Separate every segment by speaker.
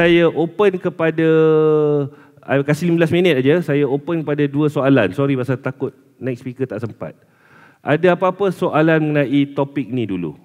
Speaker 1: saya open kepada saya kasih 15 minit aja saya open kepada dua soalan. Sorry pasal takut next speaker tak sempat. Ada apa-apa soalan mengenai topik ni dulu?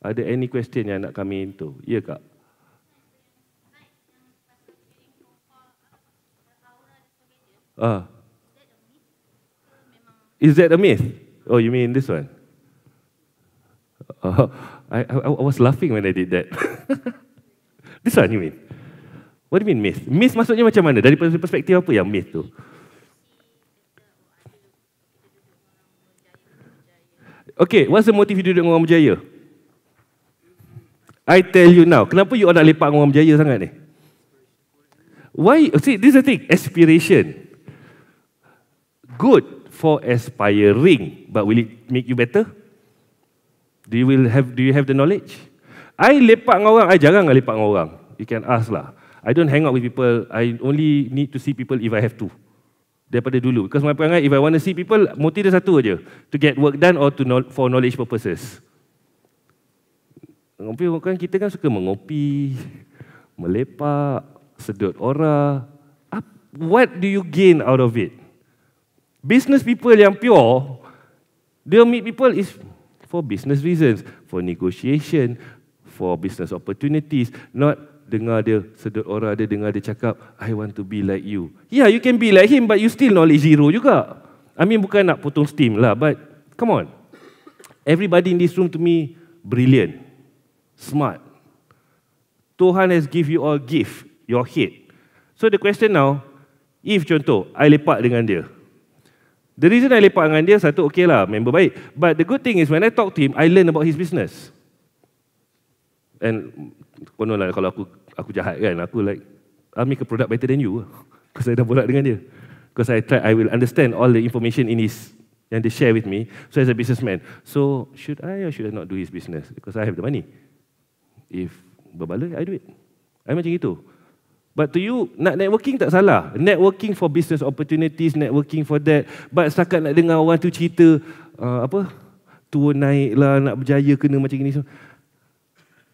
Speaker 1: Ada any question yang nak kami itu? Ya kak? Ah. Uh. Is that a myth? Oh, you mean this one? Uh, I, I, I was laughing when I did that. this one, you mean? What do you mean myth? Myth maksudnya macam mana? Dari perspektif apa yang myth tu? Okay, what's the motive you duduk dengan orang berjaya? I tell you now, kenapa you nak lepak dengan orang berjaya sangat ni? Why? See, this is the thing. Aspiration. Good for aspiring, but will it make you better? Do you will have? Do you have the knowledge? I lepak dengan orang. I jarang lepak dengan orang. You can ask lah. I don't hang out with people. I only need to see people if I have to. Daripada dulu. Because my perangai, if I want to see people, motif dia satu aja. To get work done or to know, for knowledge purposes. Ngopi, kan kita kan suka mengopi, melepak, sedut orang. What do you gain out of it? Business people yang pure, they meet people is for business reasons, for negotiation, for business opportunities, not dengar dia sedut orang dia dengar dia cakap I want to be like you. Yeah, you can be like him but you still knowledge zero juga. I mean bukan nak potong steam lah but come on. Everybody in this room to me brilliant. Smart. Tuhan has give you all gift, your head. So the question now, if contoh I lepak dengan dia. The reason I lepak dengan dia satu okey lah, member baik. But the good thing is when I talk to him, I learn about his business. And Kono lah kalau aku aku jahat kan, aku like, I make a product better than you. Because I dah borak dengan dia. Because I try, I will understand all the information in his, yang dia share with me. So as a businessman, so should I or should I not do his business? Because I have the money. If berbaloi, I do it. I macam itu. But to you, nak networking tak salah. Networking for business opportunities, networking for that. But setakat nak dengar orang tu cerita, uh, apa, tu naik lah, nak berjaya kena macam ini. So,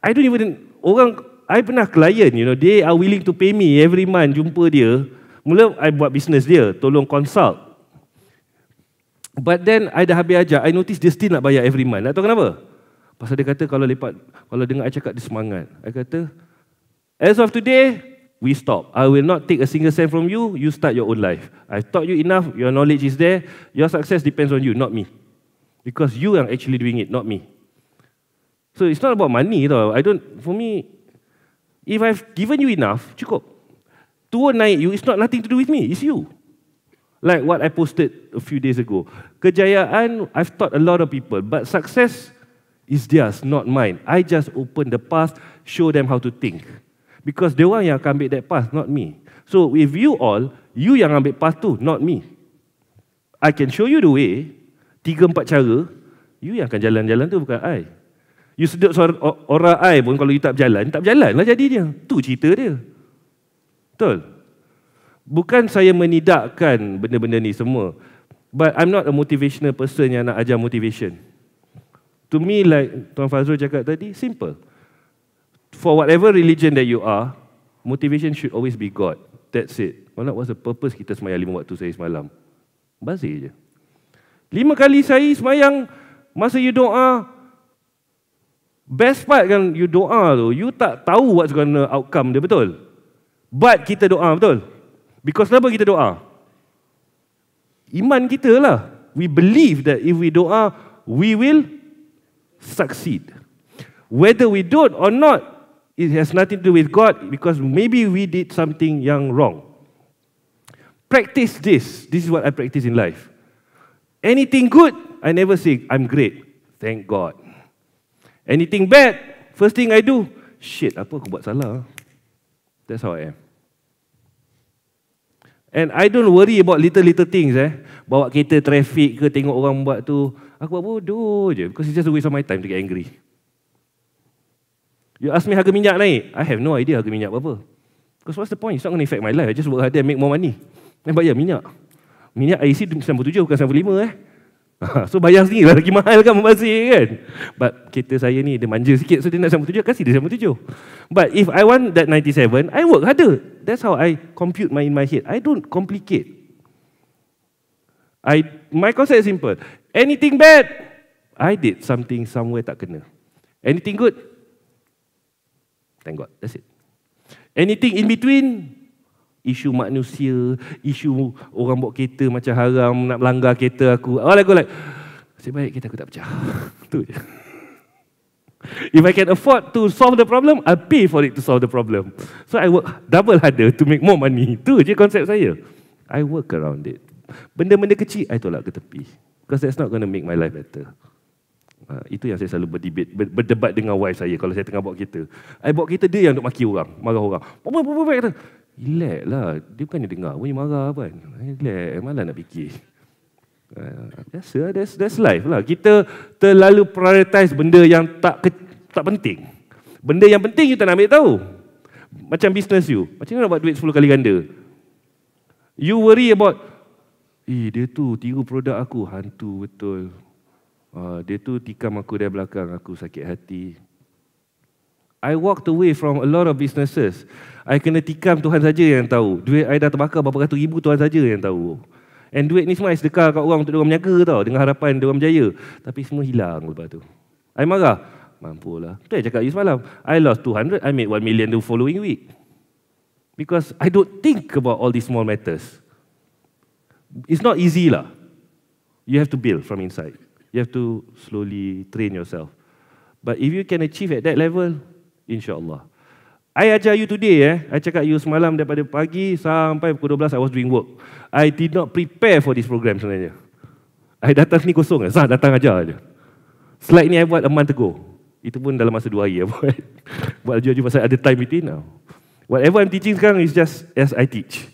Speaker 1: I don't even orang I pernah klien, you know they are willing to pay me every month jumpa dia mula I buat business dia tolong consult but then I dah habis ajar I notice dia still nak bayar every month nak tahu kenapa pasal dia kata kalau lepak kalau dengar I cakap dia semangat I kata as of today we stop I will not take a single cent from you you start your own life I taught you enough your knowledge is there your success depends on you not me because you are actually doing it not me So it's not about money tau. I don't, for me, if I've given you enough, cukup. Tua night, you, it's not nothing to do with me. It's you. Like what I posted a few days ago. Kejayaan, I've taught a lot of people. But success is theirs, not mine. I just open the path, show them how to think. Because dia orang yang akan ambil that path, not me. So if you all, you yang ambil path too, not me. I can show you the way, tiga empat cara, you yang akan jalan-jalan tu, bukan I. You sedut suara ora ai pun kalau you tak berjalan, tak lah jadinya. Tu cerita dia. Betul. Bukan saya menidakkan benda-benda ni semua. But I'm not a motivational person yang nak ajar motivation. To me like Tuan Fazrul cakap tadi, simple. For whatever religion that you are, motivation should always be God. That's it. Well, what was the purpose kita semayang lima waktu saya semalam? Bazir je. Lima kali saya semayang, masa you doa, Best part kan you doa tu, you tak tahu what's going to outcome dia betul. But kita doa betul. Because kenapa kita doa? Iman kita lah. We believe that if we doa, we will succeed. Whether we don't or not, it has nothing to do with God because maybe we did something yang wrong. Practice this. This is what I practice in life. Anything good, I never say I'm great. Thank God. Anything bad, first thing I do, shit, apa aku buat salah? That's how I am. And I don't worry about little-little things. Eh. Bawa kereta traffic ke, tengok orang buat tu. Aku buat bodoh je. Because it's just a waste of my time to get angry. You ask me harga minyak naik. I have no idea harga minyak berapa. Because what's the point? It's not going to affect my life. I just work hard and make more money. Nampak ya minyak. Minyak IC 97 bukan 95 eh. So bayar sini lah lagi mahal kan mubazir kan. But kereta saya ni dia manja sikit so dia nak tujuh kasih dia tujuh. But if I want that 97, I work harder. That's how I compute my in my head. I don't complicate. I My concept is simple. Anything bad, I did something somewhere tak kena. Anything good, thank God, that's it. Anything in between, isu manusia, isu orang bawa kereta macam haram nak melanggar kereta aku. Oh, like, like. Saya baik kereta aku tak pecah. Itu je. If I can afford to solve the problem, I'll pay for it to solve the problem. So I work double harder to make more money. Itu je konsep saya. I work around it. Benda-benda kecil, I tolak ke tepi. Because that's not going to make my life better. Uh, itu yang saya selalu berdebat, ber, berdebat dengan wife saya kalau saya tengah bawa kereta. Saya bawa kereta dia yang duk maki orang, marah orang. Apa apa apa kata? Relax lah. Dia bukannya dengar pun dia marah pun. Relax. Malah nak fikir. Ah, biasa. that's, that's life lah. Kita terlalu prioritise benda yang tak tak penting. Benda yang penting you tak nak ambil tahu. Macam business you. Macam mana nak buat duit 10 kali ganda? You worry about Eh dia tu tiru produk aku. Hantu betul. Uh, dia tu tikam aku dari belakang. Aku sakit hati. I walked away from a lot of businesses. I kena tikam Tuhan saja yang tahu. Duit I dah terbakar berapa ratus ribu Tuhan saja yang tahu. And duit ni semua I sedekah kat orang untuk mereka menjaga tau. Dengan harapan mereka berjaya. Tapi semua hilang lepas tu. I marah. lah. Tu yang cakap you semalam. I lost 200, I made 1 million the following week. Because I don't think about all these small matters. It's not easy lah. You have to build from inside. You have to slowly train yourself. But if you can achieve at that level, InsyaAllah. I ajar you today, eh. I cakap you semalam daripada pagi sampai pukul 12, I was doing work. I did not prepare for this program sebenarnya. I datang sini kosong, eh. Sah, datang ajar je. Slide ni I buat a month ago. Itu pun dalam masa dua hari, eh. buat. Buat ajar-ajar pasal ada time between now. Whatever I'm teaching sekarang is just as I teach.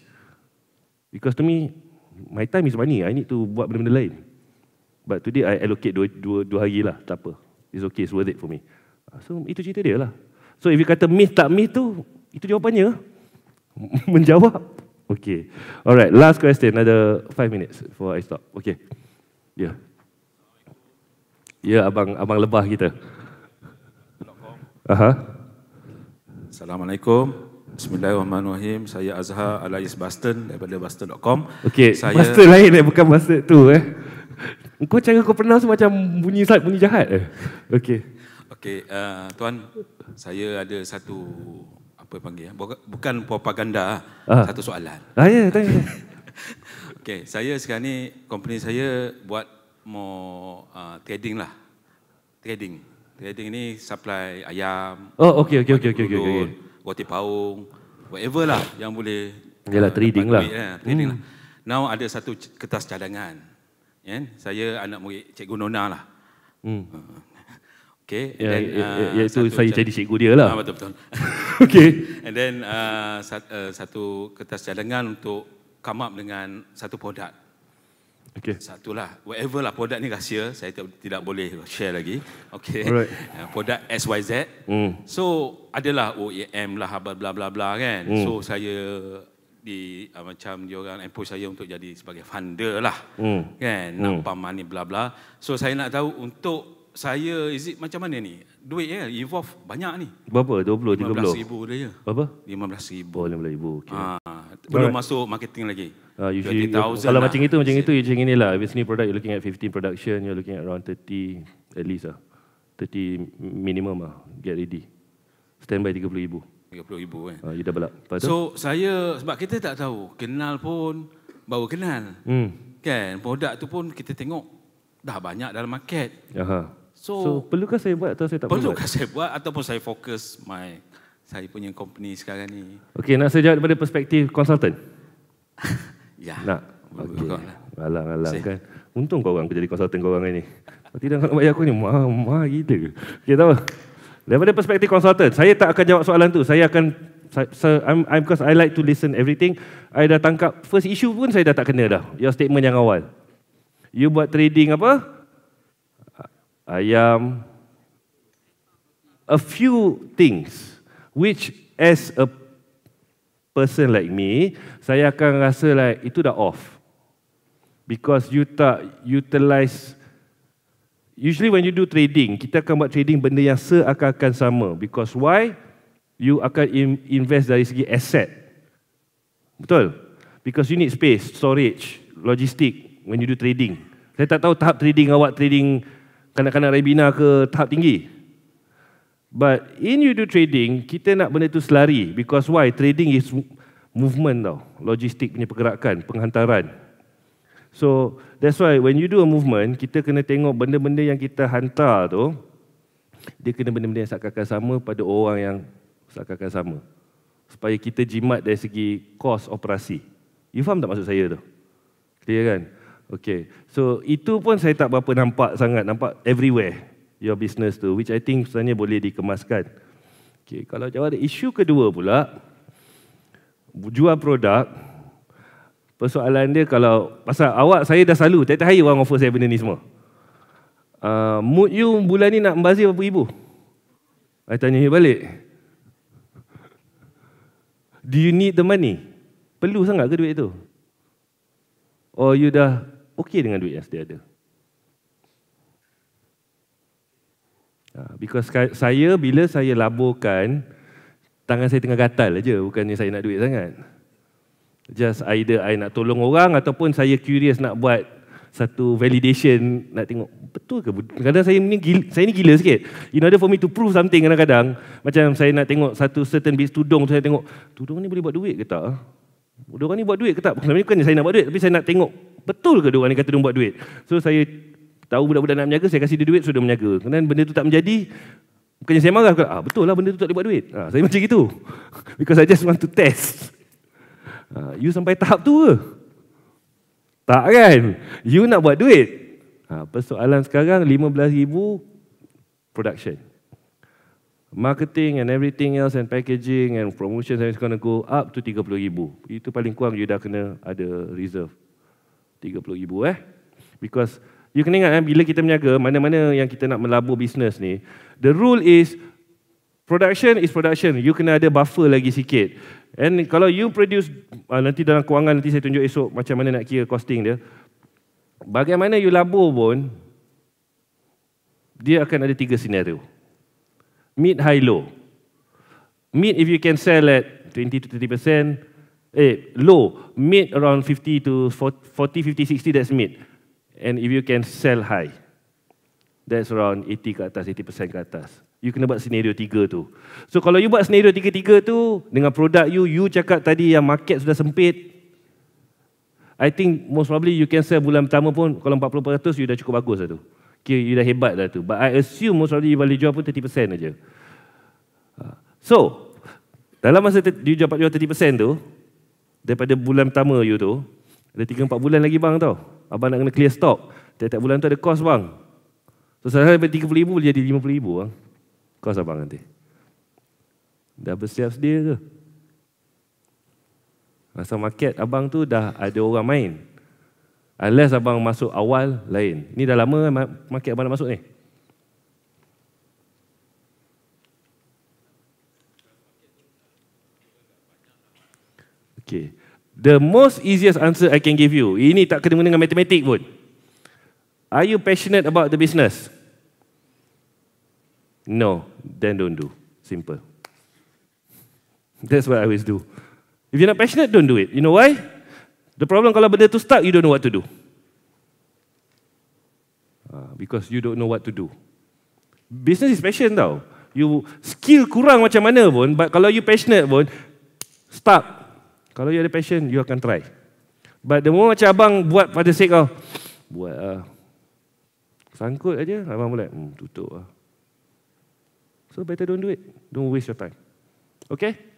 Speaker 1: Because to me, my time is money. I need to buat benda-benda lain. But today I allocate dua, dua, hari lah. Tak apa. It's okay, it's worth it for me. Ah, so, itu cerita dia lah. So if you kata myth tak myth tu, itu jawapannya. Menjawab. Okay. Alright, last question. Another five minutes before I stop. Okay. Ya. Yeah. Ya, yeah, abang abang lebah kita. Aha.
Speaker 2: Assalamualaikum. Bismillahirrahmanirrahim. Saya Azhar Alais Baston daripada baston.com. Okay, saya... Baston lain eh,
Speaker 1: bukan Baston tu eh. Kau cara kau pernah macam bunyi bunyi jahat eh. Okay.
Speaker 2: Okey, uh, tuan, saya ada satu apa panggil ya? Bukan propaganda, uh. satu soalan.
Speaker 1: Ah, ya, tanya.
Speaker 2: Okey, saya sekarang ni company saya buat mau uh, trading lah. Trading. Trading ni supply ayam. Oh, okey okey okey okey okey. Okay, okay. Roti paung, whatever lah yang boleh. Yalah uh, trading lah. Ya, trading hmm. lah. Now ada satu kertas cadangan. Yeah? Saya anak murid Cikgu Nona lah. Hmm. Uh, Okay. Ya, yeah, ya, uh, iaitu ya, saya jadi cikgu dia lah. Ah, betul, betul. okay. And then uh, sat, uh, satu kertas cadangan untuk come up dengan satu produk. Okay. lah, Whatever lah produk ni rahsia, saya tak, tidak boleh share lagi. Okay. Alright. Uh, produk Z. Mm. So, adalah E M lah, bla bla bla, bla kan. Mm. So, saya di uh, macam dia orang empower saya untuk jadi sebagai funder lah. Mm. Kan? Mm. Nak pump money bla bla. So, saya nak tahu untuk saya is it macam mana ni? Duit ya, yeah, involve banyak ni. Berapa? 20 15, 30. 15,000 dia ya. Berapa? 15,000. Oh, 15,000. Okay. Ha, belum Alright. masuk marketing lagi. Uh, ah, usually, kalau lah. macam itu, macam itu,
Speaker 1: macam inilah. Biasanya product, you looking at 15 production, you're looking at around 30 at least ah. 30 minimum lah, get ready. Stand by 30,000. 30,000 kan? Eh. Uh, you double up. So,
Speaker 2: saya, sebab kita tak tahu, kenal pun, baru kenal. Hmm. Kan, produk tu pun kita tengok, dah banyak dalam market. Aha. So, so
Speaker 1: perlukah saya buat atau saya tak perlu? Perlukah
Speaker 2: saya buat ataupun saya fokus my saya punya company sekarang ni.
Speaker 1: Okey, nak saya jawab daripada perspektif konsultan?
Speaker 2: ya. Nak? Okey. Lah.
Speaker 1: Alang-alang kan. Untung kau orang kerja di konsultan kau orang ni. Kalau tidak kalau bayar aku ni, mah, mah gitu. Okey, tahu. apa. Daripada perspektif konsultan, saya tak akan jawab soalan tu. Saya akan So, I'm, I'm, because I like to listen everything. I dah tangkap first issue pun saya dah tak kena dah. Your statement yang awal. You buat trading apa? ayam a few things which as a person like me saya akan rasa like itu dah off because you tak utilize usually when you do trading kita akan buat trading benda yang seakan-akan sama because why you akan invest dari segi asset betul because you need space storage logistik when you do trading saya tak tahu tahap trading awak trading kanak-kanak Rebina ke tahap tinggi. But in you do trading, kita nak benda tu selari. Because why? Trading is movement tau. Logistik punya pergerakan, penghantaran. So that's why when you do a movement, kita kena tengok benda-benda yang kita hantar tu, dia kena benda-benda yang seakan sama pada orang yang seakan sama. Supaya kita jimat dari segi kos operasi. You faham tak maksud saya tu? Clear kan? Okay, so itu pun saya tak berapa nampak sangat, nampak everywhere your business tu, which I think sebenarnya boleh dikemaskan. Okay, kalau jawab isu kedua pula, jual produk, persoalan dia kalau, pasal awak saya dah selalu, tiap-tiap hari orang offer saya benda ni semua. Uh, mood you bulan ni nak membazir berapa ibu? Saya tanya you balik. Do you need the money? Perlu sangat ke duit itu? Oh, you dah okey dengan duit yang dia ada. Ha, because saya bila saya laburkan tangan saya tengah gatal aja bukannya saya nak duit sangat. Just either I nak tolong orang ataupun saya curious nak buat satu validation nak tengok betul ke kadang-kadang saya ni saya ni gila sikit in order for me to prove something kadang-kadang macam saya nak tengok satu certain bit tudung saya tengok tudung ni boleh buat duit ke tak dia orang ni buat duit ke tak? Sebenarnya bukan saya nak buat duit tapi saya nak tengok betul ke dua orang ni kata dia buat duit. So saya tahu budak-budak nak menjaga, saya kasih dia duit, sudah so, dia menjaga. Kemudian benda tu tak menjadi, bukannya saya marah, kata, ah, betul lah benda tu tak boleh buat duit. Ah, saya macam gitu. Because I just want to test. Ah, you sampai tahap tu ke? Tak kan? You nak buat duit. Ah, persoalan sekarang, 15 ribu production marketing and everything else and packaging and promotions is going to go up to 30,000. Itu paling kurang you dah kena ada reserve 30,000 eh. Because you kena ingat eh, bila kita meniaga, mana-mana yang kita nak melabur bisnes ni, the rule is production is production. You kena ada buffer lagi sikit. And kalau you produce, uh, nanti dalam kewangan nanti saya tunjuk esok macam mana nak kira costing dia. Bagaimana you labur pun, dia akan ada tiga senario mid high low. Mid if you can sell at 20 to 30%, eh, low, mid around 50 to 40, 50, 60, that's mid. And if you can sell high, that's around 80 ke atas, 80% ke atas. You kena buat scenario tiga tu. So kalau you buat scenario tiga-tiga tu, dengan produk you, you cakap tadi yang market sudah sempit, I think most probably you can sell bulan pertama pun, kalau 40% you dah cukup bagus lah tu. Kira you dah hebat lah tu. But I assume most probably you boleh jual pun 30% saja. Ah. So, dalam masa you dapat jual 30% tu, daripada bulan pertama you tu, ada 3-4 bulan lagi bang tau. Abang nak kena clear stock. Tiap-tiap bulan tu ada kos bang. So, sekarang daripada 30 ribu boleh jadi 50 ribu bang. Kos abang nanti. Dah bersiap sedia ke? Masa market abang tu dah ada orang main. Unless abang masuk awal, lain. Ini dah lama market abang nak masuk ni? Okay. The most easiest answer I can give you. Ini tak kena dengan matematik pun. Are you passionate about the business? No. Then don't do. Simple. That's what I always do. If you're not passionate, don't do it. You know Why? The problem kalau benda tu stuck, you don't know what to do. Ah, because you don't know what to do. Business is passion tau. You skill kurang macam mana pun, but kalau you passionate pun, stuck. Kalau you ada passion, you akan try. But the moment macam abang buat for the sake of, buat lah. Sangkut aja, abang boleh, hmm, tutup lah. So better don't do it. Don't waste your time. Okay?